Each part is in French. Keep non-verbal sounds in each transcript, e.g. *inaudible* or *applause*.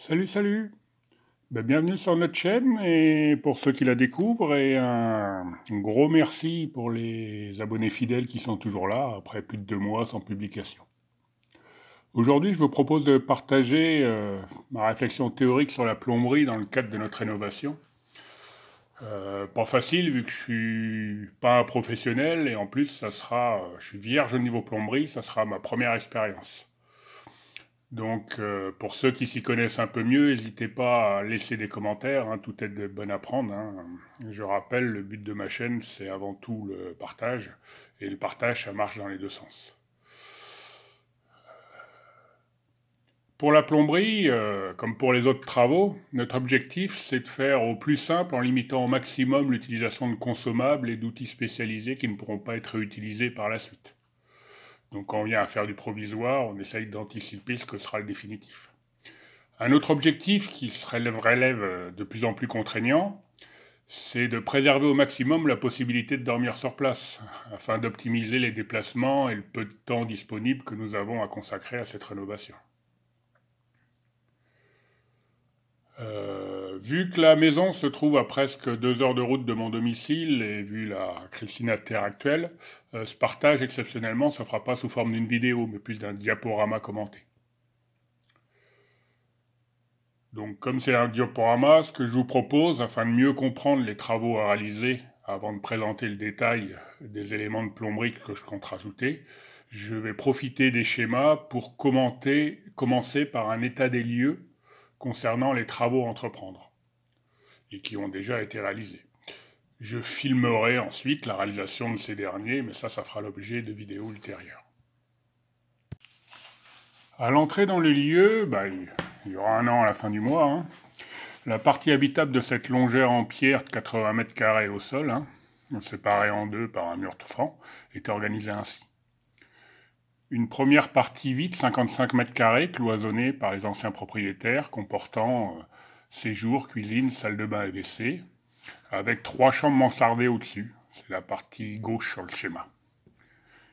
Salut, salut ben, Bienvenue sur notre chaîne et pour ceux qui la découvrent et un gros merci pour les abonnés fidèles qui sont toujours là après plus de deux mois sans publication. Aujourd'hui je vous propose de partager euh, ma réflexion théorique sur la plomberie dans le cadre de notre rénovation. Euh, pas facile vu que je suis pas un professionnel et en plus ça sera, euh, je suis vierge au niveau plomberie, ça sera ma première expérience. Donc, euh, pour ceux qui s'y connaissent un peu mieux, n'hésitez pas à laisser des commentaires, hein, tout est de bonne à prendre. Hein. Je rappelle, le but de ma chaîne, c'est avant tout le partage, et le partage, ça marche dans les deux sens. Pour la plomberie, euh, comme pour les autres travaux, notre objectif, c'est de faire au plus simple en limitant au maximum l'utilisation de consommables et d'outils spécialisés qui ne pourront pas être réutilisés par la suite. Donc quand on vient à faire du provisoire, on essaye d'anticiper ce que sera le définitif. Un autre objectif qui se relève, euh, de plus en plus contraignant, c'est de préserver au maximum la possibilité de dormir sur place, *laughs* afin d'optimiser les déplacements et le peu de temps disponible que nous avons à consacrer à cette rénovation. Euh, vu que la maison se trouve à presque deux heures de route de mon domicile et vu la Christina Terre actuelle, euh, ce partage exceptionnellement se fera pas sous forme d'une vidéo, mais plus d'un diaporama commenté. Donc comme c'est un diaporama, ce que je vous propose, afin de mieux comprendre les travaux à réaliser avant de présenter le détail des éléments de plomberie que je compte rajouter, je vais profiter des schémas pour commenter, commencer par un état des lieux concernant les travaux à entreprendre et qui ont déjà été réalisés. Je filmerai ensuite la réalisation de ces derniers, mais ça, ça fera l'objet de vidéos ultérieures. À l'entrée dans le lieu, bah, il y aura un an à la fin du mois, hein, la partie habitable de cette longère en pierre de 80 mètres carrés au sol, hein, séparée en deux par un mur tout franc, est organisée ainsi. Une première partie vide, 55 mètres carrés, cloisonnée par les anciens propriétaires, comportant euh, séjour, cuisine, salle de bain et WC, avec trois chambres mansardées au-dessus. C'est la partie gauche sur le schéma.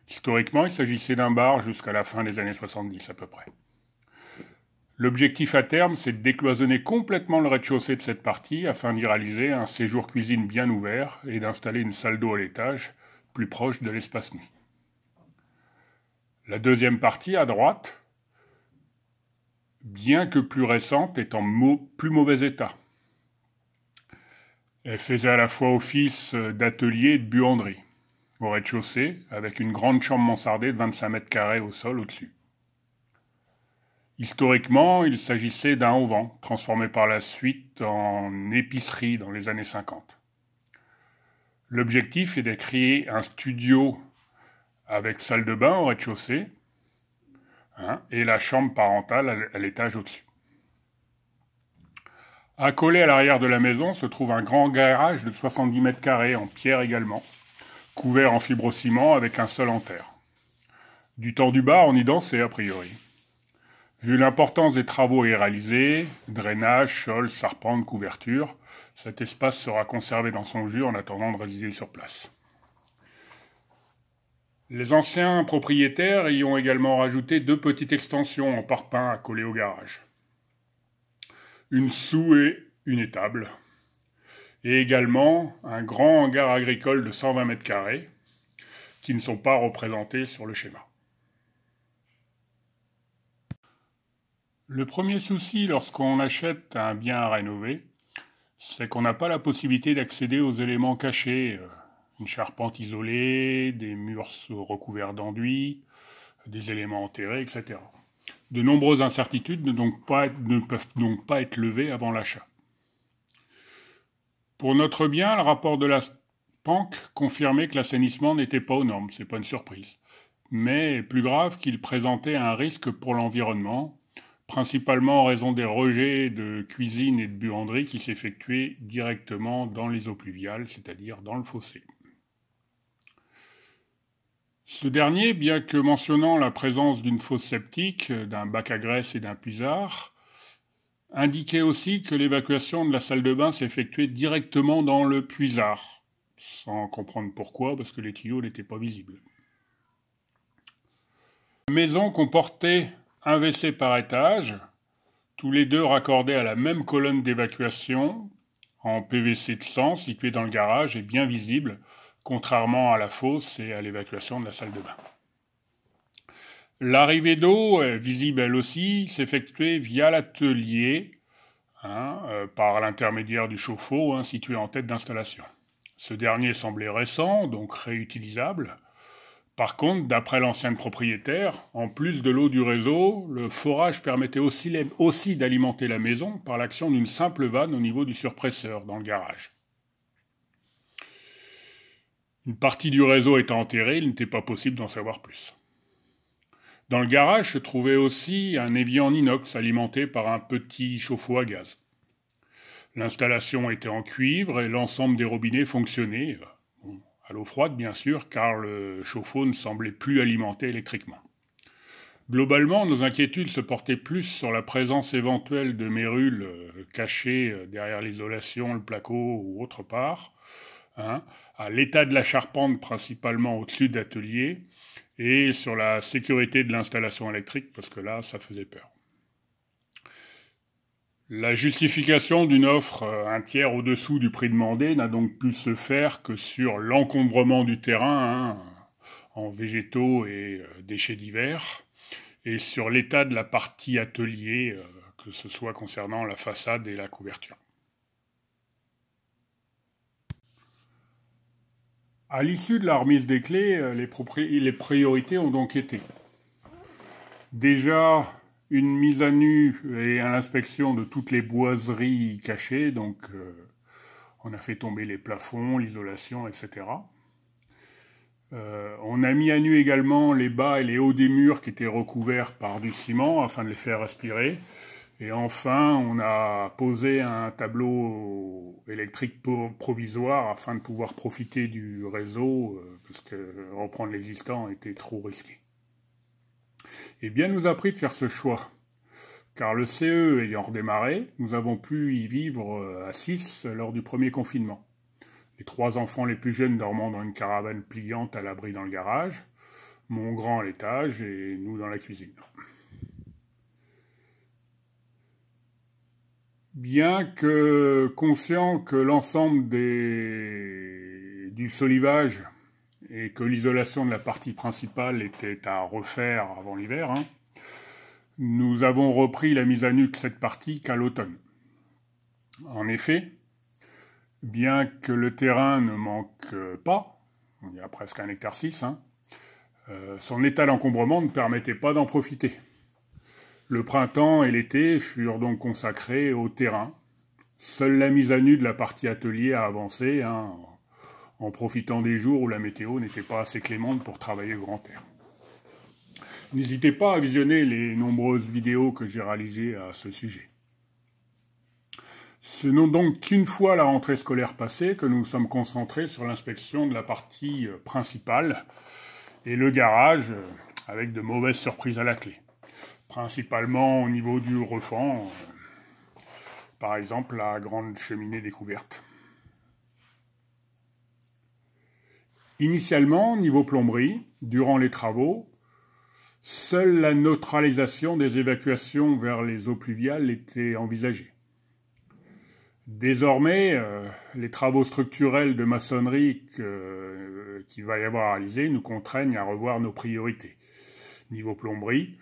Historiquement, il s'agissait d'un bar jusqu'à la fin des années 70 à peu près. L'objectif à terme, c'est de décloisonner complètement le rez-de-chaussée de cette partie afin d'y réaliser un séjour cuisine bien ouvert et d'installer une salle d'eau à l'étage plus proche de l'espace nuit. La deuxième partie, à droite, bien que plus récente, est en plus mauvais état. Elle faisait à la fois office euh, d'atelier et de buanderie, au rez-de-chaussée, avec une grande chambre mansardée de 25 mètres carrés au sol au-dessus. Historiquement, il s'agissait d'un auvent, transformé par la suite en épicerie dans les années 50. L'objectif est de créer un studio avec salle de bain au rez-de-chaussée hein, et la chambre parentale à l'étage au-dessus. Accolé à l'arrière de la maison se trouve un grand garage de 70 mètres carrés en pierre également, couvert en ciment avec un sol en terre. Du temps du bar, on y dansait a priori. Vu l'importance des travaux à drainage, sol, sarpente, couverture, cet espace sera conservé dans son jus en attendant de réaliser sur place. Les anciens propriétaires y ont également rajouté deux petites extensions en parpaing à coller au garage. Une soue et une étable. Et également un grand hangar agricole de 120 mètres carrés qui ne sont pas représentés sur le schéma. Le premier souci lorsqu'on achète un bien à rénover, c'est qu'on n'a pas la possibilité d'accéder aux éléments cachés euh, une charpente isolée, des murs recouverts d'enduit, des éléments enterrés, etc. De nombreuses incertitudes ne, peuvent donc pas être levées avant l'achat. Pour notre bien, le rapport de la PANC confirmait que l'assainissement n'était pas aux normes, ce n'est pas une surprise. Mais plus grave qu'il présentait un risque pour l'environnement, principalement en raison des rejets de cuisine et de buanderie qui s'effectuaient directement dans les eaux pluviales, c'est-à-dire dans le fossé. Ce dernier, bien que mentionnant la présence d'une fosse septique, d'un bac à graisse et d'un puisard, indiquait aussi que l'évacuation de la salle de bain s'effectuait directement dans le puisard, sans comprendre pourquoi, parce que les tuyaux n'étaient pas visibles. La maison comportait un WC par étage, tous les deux raccordés à la même colonne d'évacuation, en PVC de sang situé dans le garage et bien visible, contrairement à la fosse et à l'évacuation de la salle de bain. L'arrivée d'eau, euh, visible elle aussi, s'effectuait via l'atelier hein, euh, par l'intermédiaire du chauffe-eau hein, situé en tête d'installation. Ce dernier semblait récent, donc réutilisable. Par contre, d'après l'ancienne propriétaire, en plus de l'eau du réseau, le forage permettait aussi d'alimenter la maison par l'action d'une simple vanne au niveau du surpresseur dans le garage. Une partie du réseau était enterrée, il n'était pas possible d'en savoir plus. Dans le garage se trouvait aussi un évier en inox alimenté par un petit chauffe-eau à gaz. L'installation était en cuivre et l'ensemble des robinets fonctionnait, euh, à l'eau froide bien sûr, car le chauffe-eau ne semblait plus alimenté électriquement. Globalement, nos inquiétudes se portaient plus sur la présence éventuelle de mérules euh, cachées euh, derrière l'isolation, le placo ou autre part, hein, à l'état de la charpente principalement au-dessus d'atelier et sur la sécurité de l'installation électrique parce que là, ça faisait peur. La justification d'une offre euh, un tiers au-dessous du prix demandé n'a donc pu se faire que sur l'encombrement du terrain hein, en végétaux et euh, déchets divers, et sur l'état de la partie atelier, euh, que ce soit concernant la façade et la couverture. À l'issue de la remise des clés, euh, les, priorités ont donc été déjà une mise à nu et à l'inspection de toutes les boiseries cachées, donc euh, on a fait tomber les plafonds, l'isolation, etc. Euh, on a mis à nu également les bas et les hauts des murs qui étaient recouverts par du ciment afin de les faire aspirer. Et enfin, on a posé un tableau électrique provisoire afin de pouvoir profiter du réseau, euh, parce que reprendre l'existant était trop risqué. Et eh bien, nous a pris de faire ce choix, car le CE ayant redémarré, nous avons pu y vivre euh, à 6 lors du premier confinement. Les trois enfants les plus jeunes dormant dans une caravane pliante à l'abri dans le garage, mon grand à l'étage et nous dans la cuisine. bien que conscient que l'ensemble du solivage et que l'isolation de la partie principale était à refaire avant l'hiver, hein, nous avons repris la mise à nu de cette partie qu'à l'automne. En effet, bien que le terrain ne manque pas, y a presque un hectare 6, hein, euh, son état d'encombrement ne permettait pas d'en profiter. Le printemps et l'été furent donc consacrés au terrain. Seule la mise à nu de la partie atelier a avancé, hein, en profitant des jours où la météo n'était pas assez clémente pour travailler au grand air. N'hésitez pas à visionner les nombreuses vidéos que j'ai réalisées à ce sujet. Ce n'est donc qu'une fois la rentrée scolaire passée que nous nous sommes concentrés sur l'inspection de la partie euh, principale et le garage euh, avec de mauvaises surprises à la clé principalement au niveau du refend, euh, par exemple la grande cheminée découverte. Initialement, niveau plomberie, durant les travaux, seule la neutralisation des évacuations vers les eaux pluviales était envisagée. Désormais, euh, les travaux structurels de maçonnerie euh, qu'il va y avoir à réaliser nous contraignent à revoir nos priorités. Niveau plomberie,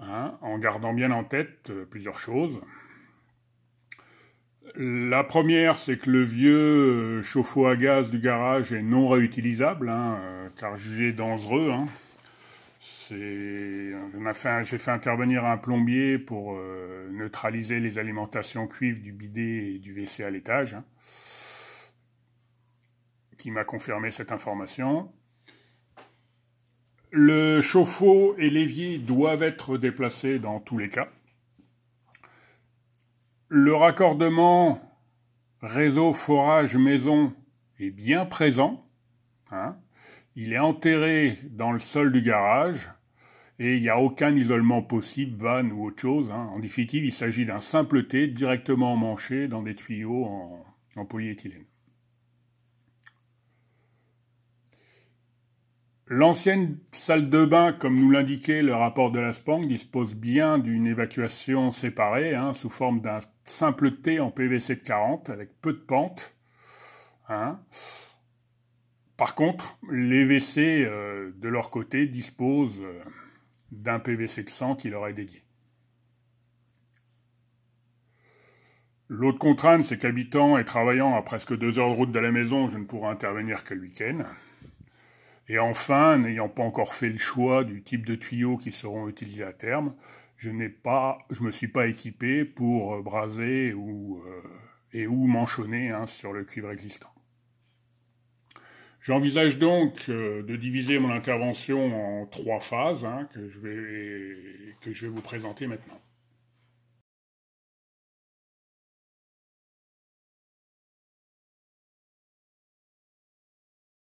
Hein, en gardant bien en tête euh, plusieurs choses. La première, c'est que le vieux euh, chauffe-eau à gaz du garage est non réutilisable, hein, euh, car jugé dangereux. Hein. J'ai fait intervenir un plombier pour neutraliser les alimentations cuivre du bidet et du WC à l'étage, qui m'a confirmé cette information. Le chauffe-eau et l'évier doivent être déplacés dans tous les cas. Le raccordement réseau forage maison est bien présent. Hein. il est enterré dans le sol du garage et il n'y a aucun isolement possible, vanne ou autre chose. Hein. En définitive, il s'agit d'un simple thé directement manché dans des tuyaux en polyéthylène. L'ancienne salle de bain, comme nous l'indiquait le rapport de la SPANG, dispose bien d'une évacuation séparée, hein, sous forme d'un simple T en PVC de 40, avec peu de pente. Hein. Par contre, les WC, euh, de leur côté, disposent euh, d'un PVC de 100 qui leur est dédié. L'autre contrainte, c'est qu'habitant et travaillant à presque deux heures de route de la maison, je ne pourrai intervenir que le week-end. Et enfin, n'ayant pas encore fait le choix du type de tuyaux qui seront utilisés à terme, je n'ai pas, je me suis pas équipé pour euh, braser ou euh, et ou manchonner hein, sur le cuivre existant. J'envisage donc euh, de diviser mon intervention en trois phases hein, que je vais vous présenter maintenant.